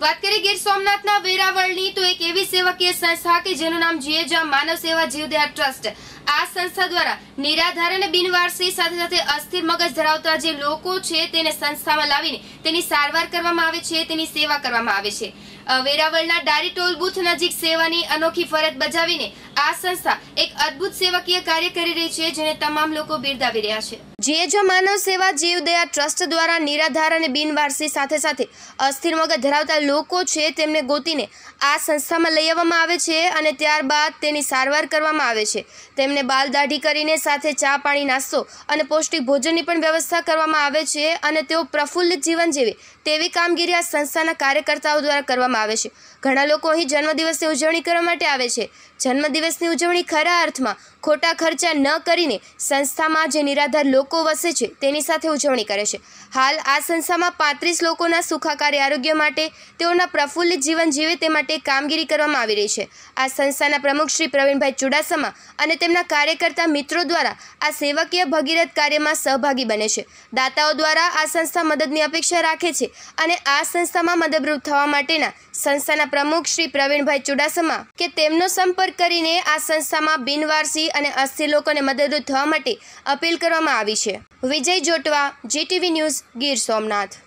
વાત કરીએ ગીર સોમનાથના વેરાવળની તો એક એવી સેવકીય સંસ્થા કે જેનું નામ જીએજા માનવ સેવા જીવદયા ટ્રસ્ટ આ સંસ્થા દ્વારા નિરાધાર અને બિનવારસી સાથે સાથે અસ્થિર મગજ ધરાવતા જે લોકો છે તેને સંસ્થામાં લાવીને તેની સારવાર કરવામાં આવે છે તેની સેવા કરવામાં આવે છે વેરાવળના ડારી ટોલ બુથ નજીક સેવાની અનોખી ફરજ બજાવીને આ સંસ્થા એક અદભુત સેવાકીય કાર્ય કરી રહી છે જેને તમામ લોકો બિરદાવી રહ્યા છે જીએજો માનવ સેવા જીવદયા ટ્રસ્ટ દ્વારા નિરાધાર અને બિનવારસી સાથે સાથે અસ્થિર મગજ ધરાવતા લોકો છે તેમને ગોતીને આ સંસ્થામાં લઈ આવવામાં આવે છે અને ત્યારબાદ તેની સારવાર કરવામાં આવે છે તેમને બાલદાઢી કરીને સાથે ચા પાણી નાસ્તો અને પૌષ્ટિક ભોજનની પણ વ્યવસ્થા કરવામાં આવે છે અને તેઓ પ્રફુલ્લિત જીવન જીવે તેવી કામગીરી આ સંસ્થાના કાર્યકર્તાઓ દ્વારા કરવામાં આવે છે ઘણા લોકો અહીં જન્મદિવસની ઉજવણી કરવા માટે આવે છે જન્મદિવસ દિવસની ઉજવણી ખરા અર્થમાં ખોટા ખર્ચા ન કરીને સંસ્થામાં જે નિરાધાર લોકો વસે છે તેની સાથે ઉજવણી કરે છે હાલ આ સંસ્થામાં પાંત્રીસ લોકોના સુખાકારી આરોગ્ય માટે તેઓના પ્રફુલ્લિત જીવન જીવે તે માટે કામગીરી કરવામાં આવી રહી છે આ સંસ્થાના પ્રમુખ શ્રી પ્રવીણભાઈ ચુડાસમા અને તેમના કાર્યકર્તા મિત્રો દ્વારા આ સેવકીય ભગીરથ કાર્યમાં સહભાગી બને છે દાતાઓ દ્વારા આ સંસ્થા મદદની અપેક્ષા રાખે છે અને આ સંસ્થામાં મદદરૂપ થવા માટેના સંસ્થાના પ્રમુખ શ્રી પ્રવીણભાઈ ચુડાસમા કે તેમનો સંપર્ક કરીને આ સંસ્થામાં બિનવારસી અને અસ્થિર લોકોને મદદરૂપ થવા માટે અપીલ કરવામાં આવી છે વિજય જોટવા જીટીવી ન્યૂઝ ગીર સોમનાથ